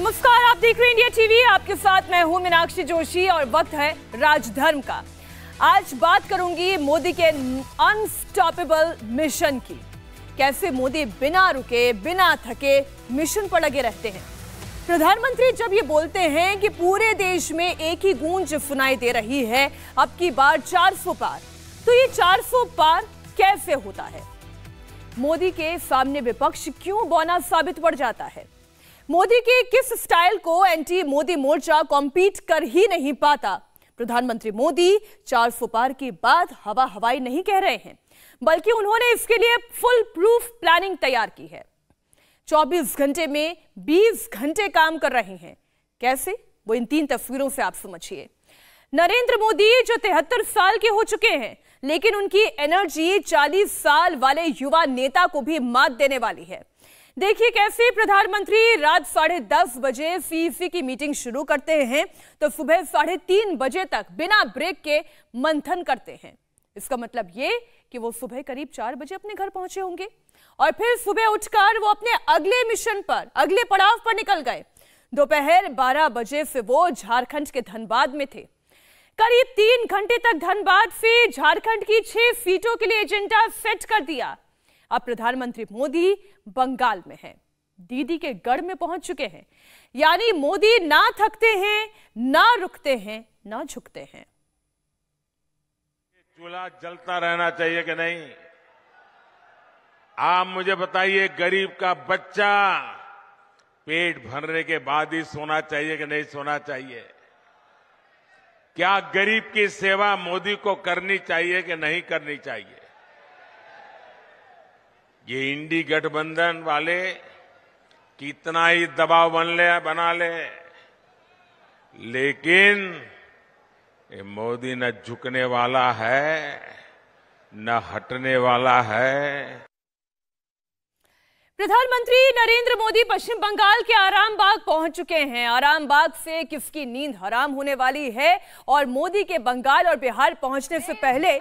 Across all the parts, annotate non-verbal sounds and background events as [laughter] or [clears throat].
नमस्कार आप देख रहे हैं इंडिया टीवी आपके साथ मैं हूं मीनाक्षी जोशी और वक्त है राजधर्म का आज बात करूंगी मोदी के अनस्टॉपेबल मिशन की कैसे मोदी बिना रुके बिना थके मिशन पर लगे रहते हैं प्रधानमंत्री जब ये बोलते हैं कि पूरे देश में एक ही गूंज सुनाई दे रही है अब की बार 400 पार तो ये 400 पार कैसे होता है मोदी के सामने विपक्ष क्यों बौना साबित पड़ जाता है मोदी के किस स्टाइल को एंटी मोदी मोर्चा कॉम्पीट कर ही नहीं पाता प्रधानमंत्री मोदी चार फुपार की बात हवा हवाई नहीं कह रहे हैं बल्कि उन्होंने इसके लिए फुल प्रूफ प्लानिंग तैयार की है 24 घंटे में 20 घंटे काम कर रहे हैं कैसे वो इन तीन तस्वीरों से आप समझिए नरेंद्र मोदी जो तिहत्तर साल के हो चुके हैं लेकिन उनकी एनर्जी 40 साल वाले युवा नेता को भी मात देने वाली है देखिए कैसे प्रधानमंत्री रात साढ़े दस बजे सीईसी e की मीटिंग शुरू करते हैं तो सुबह साढ़े तीन बजे तक बिना ब्रेक के मंथन करते हैं इसका मतलब ये कि वो सुबह करीब चार बजे अपने घर पहुंचे होंगे और फिर सुबह उठकर वो अपने अगले मिशन पर अगले पड़ाव पर निकल गए दोपहर बारह बजे से वो झारखंड के धनबाद में थे करीब तीन घंटे तक धनबाद से झारखंड की छह सीटों के लिए एजेंडा सेट कर दिया अब प्रधानमंत्री मोदी बंगाल में हैं दीदी के गढ़ में पहुंच चुके हैं यानी मोदी ना थकते हैं ना रुकते हैं ना झुकते हैं चूल्हा जलता रहना चाहिए कि नहीं आप मुझे बताइए गरीब का बच्चा पेट भरने के बाद ही सोना चाहिए कि नहीं सोना चाहिए क्या गरीब की सेवा मोदी को करनी चाहिए कि नहीं करनी चाहिए ये इंडी गठबंधन वाले कितना ही दबाव बन ले बना ले लेकिन ये मोदी न झुकने वाला है न हटने वाला है प्रधानमंत्री नरेंद्र मोदी पश्चिम बंगाल के आरामबाग पहुंच चुके हैं आरामबाग से किसकी नींद हराम होने वाली है और मोदी के बंगाल और बिहार पहुंचने से पहले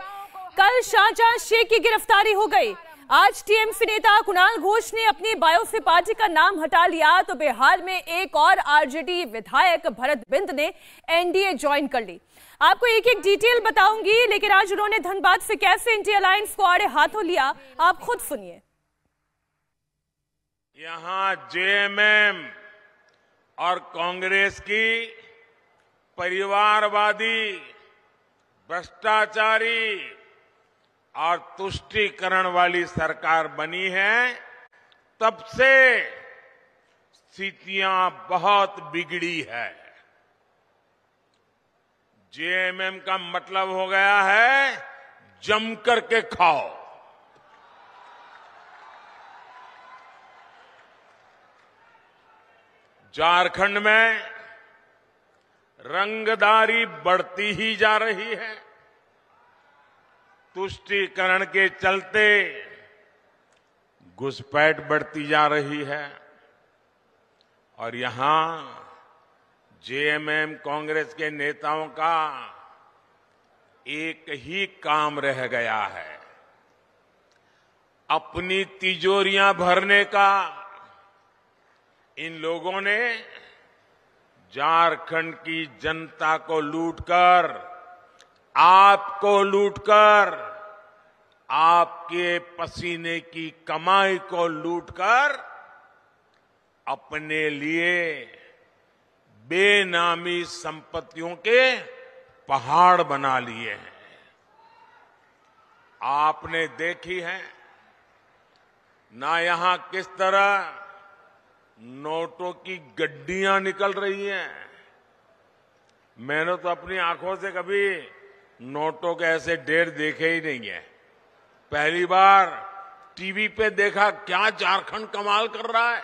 कल शाहजहां शेख की गिरफ्तारी हो गई आज टीएमसी नेता कुणाल घोष ने अपनी बायो से पार्टी का नाम हटा लिया तो बिहार में एक और आरजेडी विधायक भरत बिंद ने एनडीए ज्वाइन कर ली आपको एक एक डिटेल बताऊंगी लेकिन आज उन्होंने धनबाद से कैसे इंडिया अलायंस को आड़े हाथों लिया आप खुद सुनिए यहाँ जेएमएम और कांग्रेस की परिवारवादी भ्रष्टाचारी और तुष्टिकरण वाली सरकार बनी है तब से स्थितियां बहुत बिगड़ी है जेएमएम का मतलब हो गया है जम करके खाओ झारखंड में रंगदारी बढ़ती ही जा रही है तुष्टिकरण के चलते घुसपैठ बढ़ती जा रही है और यहां जेएमएम कांग्रेस के नेताओं का एक ही काम रह गया है अपनी तिजोरियां भरने का इन लोगों ने झारखंड की जनता को लूटकर आपको लूटकर आपके पसीने की कमाई को लूटकर अपने लिए बेनामी संपत्तियों के पहाड़ बना लिए हैं आपने देखी है ना यहां किस तरह नोटों की गड्डियां निकल रही हैं मैंने तो अपनी आंखों से कभी नोटों के ऐसे ढेर देखे ही नहीं है पहली बार टीवी पे देखा क्या झारखंड कमाल कर रहा है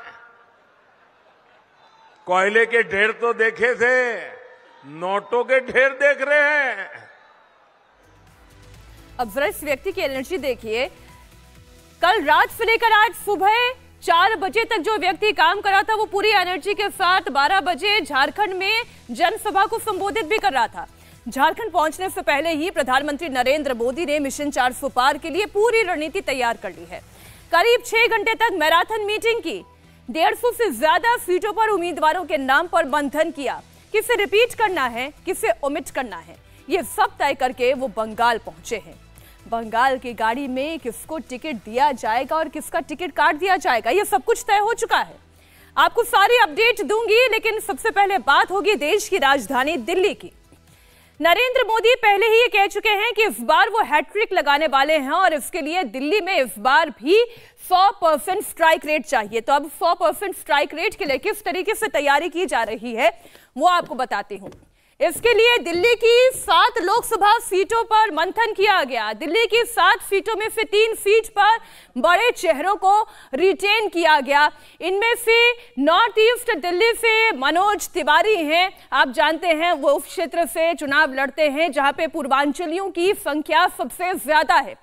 कोयले के ढेर तो देखे थे नोटों के ढेर देख रहे हैं अब जरा इस व्यक्ति की एनर्जी देखिए कल रात से लेकर आज सुबह चार बजे तक जो व्यक्ति काम कर रहा था वो पूरी एनर्जी के साथ 12 बजे झारखंड में जनसभा को संबोधित भी कर रहा था झारखंड पहुंचने से पहले ही प्रधानमंत्री नरेंद्र मोदी ने मिशन चार सौ पार के लिए पूरी रणनीति तैयार कर ली है करीब छह घंटे तक मैराथन मीटिंग की डेढ़ सौ से ज्यादा सीटों पर उम्मीदवारों के नाम पर मंथन किया किसे रिपीट करना है किसे ओमिट करना है ये सब तय करके वो बंगाल पहुंचे हैं बंगाल की गाड़ी में किसको टिकट दिया जाएगा और किसका टिकट काट दिया जाएगा यह सब कुछ तय हो चुका है आपको सारी अपडेट दूंगी लेकिन सबसे पहले बात होगी देश की राजधानी दिल्ली की नरेंद्र मोदी पहले ही ये कह चुके हैं कि इस बार वो हैट्रिक लगाने वाले हैं और इसके लिए दिल्ली में इस बार भी 100 परसेंट स्ट्राइक रेट चाहिए तो अब 100 परसेंट स्ट्राइक रेट के लिए किस तरीके से तैयारी की जा रही है वो आपको बताती हूँ इसके लिए दिल्ली की सात लोकसभा सीटों पर मंथन किया गया दिल्ली की सात सीटों में से तीन सीट पर बड़े चेहरों को रिटेन किया गया इनमें से नॉर्थ ईस्ट दिल्ली से मनोज तिवारी हैं आप जानते हैं वो उस क्षेत्र से चुनाव लड़ते हैं जहां पे पूर्वांचलियों की संख्या सबसे ज्यादा है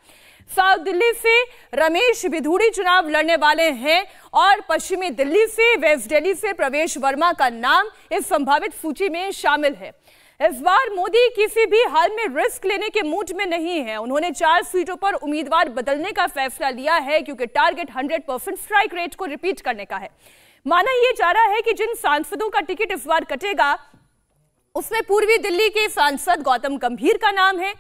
साउथ दिल्ली से रमेश बिधूड़ी चुनाव लड़ने वाले हैं और पश्चिमी दिल्ली से वेस्ट दिल्ली से प्रवेश वर्मा का नाम इस संभावित सूची में शामिल है इस बार मोदी किसी भी हाल में रिस्क लेने के मूड में नहीं है उन्होंने चार सीटों पर उम्मीदवार बदलने का फैसला लिया है क्योंकि टारगेट 100 परसेंट स्ट्राइक रेट को रिपीट करने का है माना यह जा रहा है कि जिन सांसदों का टिकट इस बार कटेगा उसमें पूर्वी दिल्ली के सांसद गौतम गंभीर का नाम है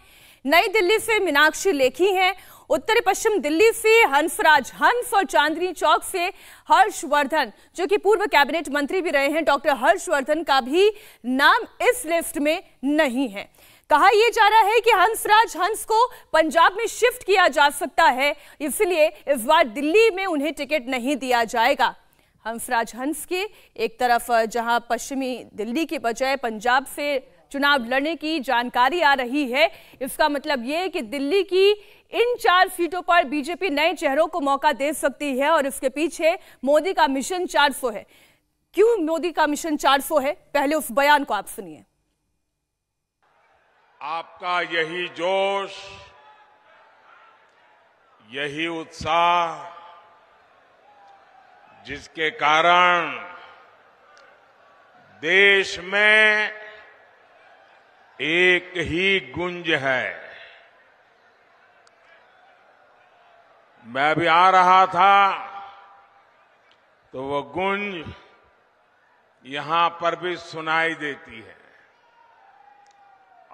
नई दिल्ली से मीनाक्षी लेखी हैं उत्तर पश्चिम दिल्ली से हंसराज हंस और चांदनी चौक से हर्षवर्धन जो कि पूर्व कैबिनेट मंत्री भी रहे हैं डॉक्टर हर्षवर्धन का भी नाम इस लिस्ट में नहीं है कहा यह जा रहा है कि हंसराज हंस को पंजाब में शिफ्ट किया जा सकता है इसलिए इस बार दिल्ली में उन्हें टिकट नहीं दिया जाएगा हंसराज हंस के एक तरफ जहां पश्चिमी दिल्ली के बजाय पंजाब से चुनाव लड़ने की जानकारी आ रही है इसका मतलब ये कि दिल्ली की इन चार सीटों पर बीजेपी नए चेहरों को मौका दे सकती है और इसके पीछे मोदी का मिशन 400 है क्यों मोदी का मिशन 400 है पहले उस बयान को आप सुनिए आपका यही जोश यही उत्साह जिसके कारण देश में एक ही गुंज है मैं भी आ रहा था तो वो गुंज यहां पर भी सुनाई देती है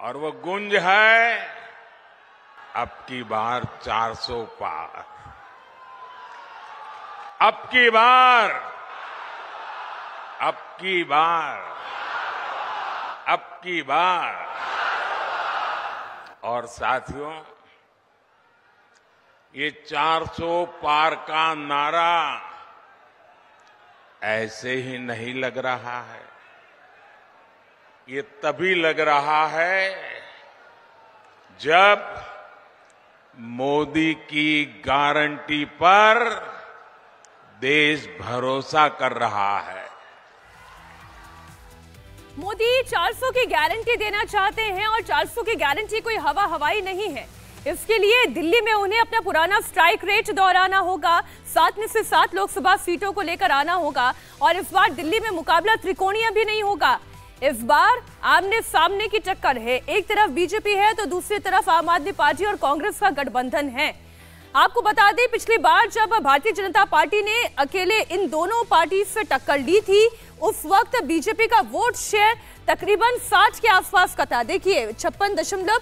और वो गुंज है अब की बार 400 पार अब की बार अब की बार की बार और साथियों ये 400 पार का नारा ऐसे ही नहीं लग रहा है ये तभी लग रहा है जब मोदी की गारंटी पर देश भरोसा कर रहा है मोदी 400 की गारंटी देना चाहते हैं और 400 की गारंटी कोई हवा हवाई नहीं है इसके लिए दिल्ली में उन्हें अपना पुराना स्ट्राइक रेट दोहराना होगा सात में से सात लोकसभा सीटों को लेकर आना होगा और इस बार दिल्ली में मुकाबला त्रिकोणीय भी नहीं होगा इस बार आमने सामने की टक्कर है एक तरफ बीजेपी है तो दूसरी तरफ आम आदमी पार्टी और कांग्रेस का गठबंधन है आपको बता दें पिछली बार जब भारतीय जनता पार्टी ने अकेले इन दोनों पार्टी से टक्कर ली थी उस वक्त बीजेपी का वोट शेयर तकरीबन 60 के आसपास का था देखिए छप्पन दशमलव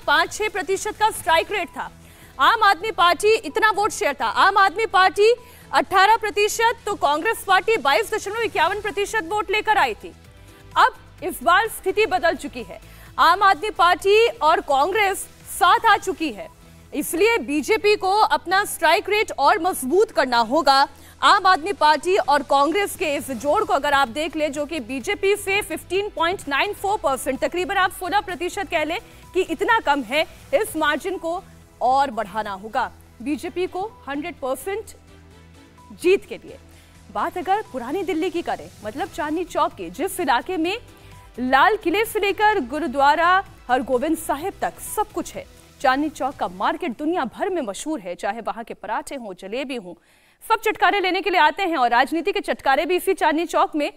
प्रतिशत का स्ट्राइक रेट था आम आदमी पार्टी इतना वोट शेयर था आम आदमी पार्टी 18 प्रतिशत तो कांग्रेस पार्टी बाईस दशमलव इक्यावन प्रतिशत वोट लेकर आई थी अब इस बार स्थिति बदल चुकी है आम आदमी पार्टी और कांग्रेस साथ आ चुकी है इसलिए बीजेपी को अपना स्ट्राइक रेट और मजबूत करना होगा आम आदमी पार्टी और कांग्रेस के इस जोड़ को अगर आप देख ले जो कि बीजेपी से 15.94 परसेंट तकरीबन आप 16 प्रतिशत कह लें कि इतना कम है इस मार्जिन को और बढ़ाना होगा बीजेपी को 100 परसेंट जीत के लिए बात अगर पुरानी दिल्ली की करें मतलब चांदनी चौक के जिस इलाके में लाल किले से लेकर गुरुद्वारा हरगोविंद साहिब तक सब कुछ है चांदनी चौक का मार्केट दुनिया भर में मशहूर है चाहे वहां के पराठे हों जलेबी हों सब चटकारे लेने के लिए आते हैं और राजनीति के चटकारे भी इसी चांदनी चौक में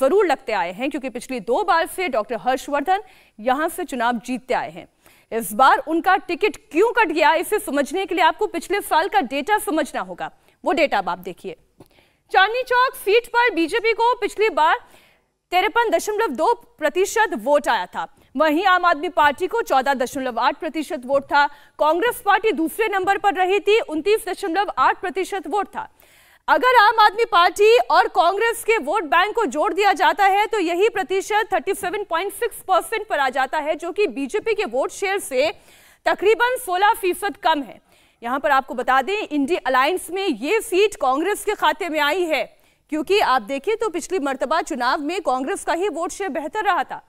जरूर लगते आए हैं क्योंकि पिछली दो बार से डॉक्टर हर्षवर्धन यहां से चुनाव जीतते आए हैं इस बार उनका टिकट क्यों कट गया इसे समझने के लिए आपको पिछले साल का डेटा समझना होगा वो डेटा आप देखिए चांदनी चौक सीट पर बीजेपी को पिछली बार तिरपन दशमलव दो प्रतिशत वोट आया था वहीं आम आदमी पार्टी को चौदह दशमलव आठ प्रतिशत वोट था कांग्रेस पार्टी दूसरे नंबर पर रही थी उनतीस दशमलव आठ प्रतिशत वोट था अगर आम आदमी पार्टी और कांग्रेस के वोट बैंक को जोड़ दिया जाता है तो यही प्रतिशत 37.6 परसेंट पर आ जाता है जो कि बीजेपी के वोट शेयर से तकरीबन 16 फीसद कम है यहां पर आपको बता दें इंडी अलायंस में ये सीट कांग्रेस के खाते में आई है क्योंकि आप देखें तो पिछली मरतबा चुनाव में कांग्रेस का ही वोट शेयर बेहतर रहा था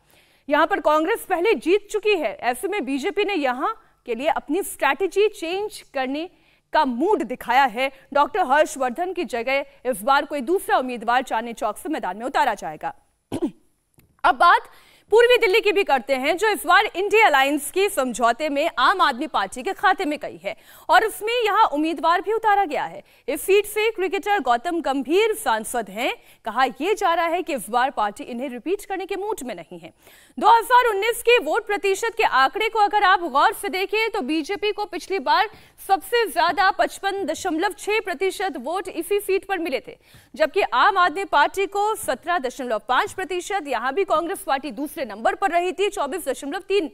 यहां पर कांग्रेस पहले जीत चुकी है ऐसे में बीजेपी ने यहां के लिए अपनी स्ट्रैटेजी चेंज करने का मूड दिखाया है डॉक्टर हर्षवर्धन की जगह इस बार कोई दूसरा उम्मीदवार चांदनी चौक से मैदान में उतारा जाएगा [clears throat] अब बात पूर्वी दिल्ली की भी करते हैं जो इस बार इंडिया अलायंस की समझौते में आम आदमी पार्टी के खाते में गई है और उसमें यहाँ उम्मीदवार भी उतारा गया है इस सीट से क्रिकेटर गौतम गंभीर सांसद हैं कहा यह जा रहा है कि इस बार पार्टी इन्हें रिपीट करने के मूड में नहीं है 2019 के वोट प्रतिशत के आंकड़े को अगर आप गौर से देखें तो बीजेपी को पिछली बार सबसे ज्यादा पचपन दशमलव छह प्रतिशत वोट इसी सीट पर मिले थे जबकि आम आदमी पार्टी को सत्रह दशमलव पांच प्रतिशत यहां भी कांग्रेस पार्टी दूसरे दूसरे नंबर पर रही थी चौबीस दशमलव तीन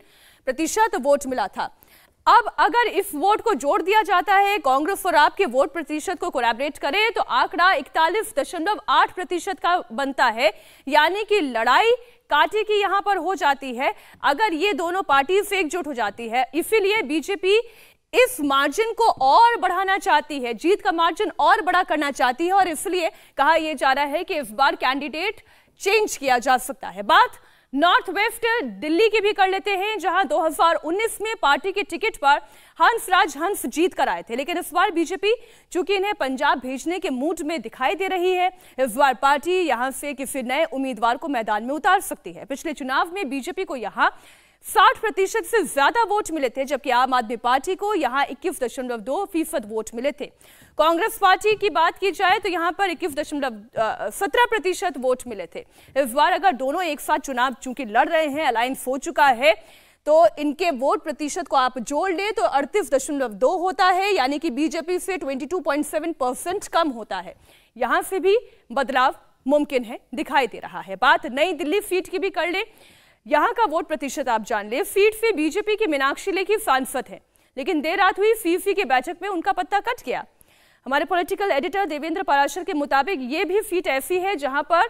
प्रतिशत वोट मिला था अब अगर इस वोट को जोड़ दिया जाता है कांग्रेस और आपके वोट प्रतिशत को कोलैबोरेट करें तो आंकड़ा इकतालीस दशमलव आठ प्रतिशत का बनता है यानी कि लड़ाई काटे की यहां पर हो जाती है अगर ये दोनों पार्टी एकजुट हो जाती है इसीलिए बीजेपी इस मार्जिन को और बढ़ाना चाहती है जीत का मार्जिन और बड़ा करना चाहती है और इसलिए कहा यह जा रहा है कि इस बार कैंडिडेट चेंज किया जा सकता है बात नॉर्थ वेस्ट दिल्ली की भी कर लेते हैं जहां 2019 में पार्टी के टिकट पर हंसराज हंस जीत कर आए थे लेकिन इस बार बीजेपी चूंकि इन्हें पंजाब भेजने के मूड में दिखाई दे रही है इस बार पार्टी यहां से किसी नए उम्मीदवार को मैदान में उतार सकती है पिछले चुनाव में बीजेपी को यहां साठ प्रतिशत से ज्यादा वोट मिले थे जबकि आम आदमी पार्टी को यहाँ इक्कीस दशमलव दो फीसद वोट मिले थे कांग्रेस पार्टी की बात की जाए तो यहाँ पर इक्कीस दशमलव सत्रह प्रतिशत वोट मिले थे इस बार अगर दोनों एक साथ चुनाव चूंकि लड़ रहे हैं अलायंस हो चुका है तो इनके वोट प्रतिशत को आप जोड़ लें तो अड़तीस दशमलव दो होता है यानी कि बीजेपी से twenty two point seven percent कम होता है यहां से भी बदलाव मुमकिन है दिखाई दे रहा है बात नई दिल्ली सीट की भी कर ले यहाँ का वोट प्रतिशत आप जान ले फीट फी बीजेपी की मीनाक्षी लेखी सांसद है लेकिन देर रात हुई फी फी की बैठक में उनका पत्ता कट गया हमारे पॉलिटिकल एडिटर देवेंद्र पराशर के मुताबिक ये भी फीट ऐसी है जहां पर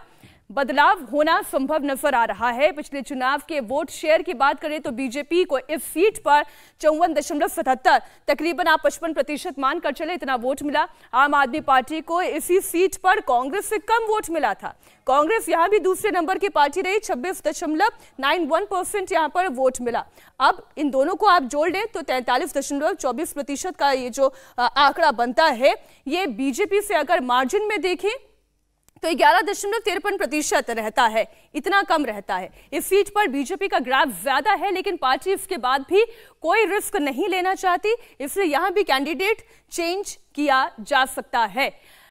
बदलाव होना संभव नजर आ रहा है पिछले चुनाव के वोट शेयर की बात करें तो बीजेपी को इस सीट पर चौवन दशमलव सतहत्तर तकरीबन आप पचपन प्रतिशत मानकर चले इतना वोट मिला आम आदमी पार्टी को इसी सीट पर कांग्रेस से कम वोट मिला था कांग्रेस यहां भी दूसरे नंबर की पार्टी रही छब्बीस दशमलव नाइन वन परसेंट यहाँ पर वोट मिला अब इन दोनों को आप जोड़ लें तो तैंतालीस दशमलव चौबीस प्रतिशत का ये जो आंकड़ा बनता है ये बीजेपी से अगर मार्जिन में देखें तो ग्यारह दशमलव तिरपन प्रतिशत रहता है इतना कम रहता है इस सीट पर बीजेपी का ग्राफ ज्यादा है लेकिन पार्टी इसके बाद भी कोई रिस्क नहीं लेना चाहती इसलिए यहां भी कैंडिडेट चेंज किया जा सकता है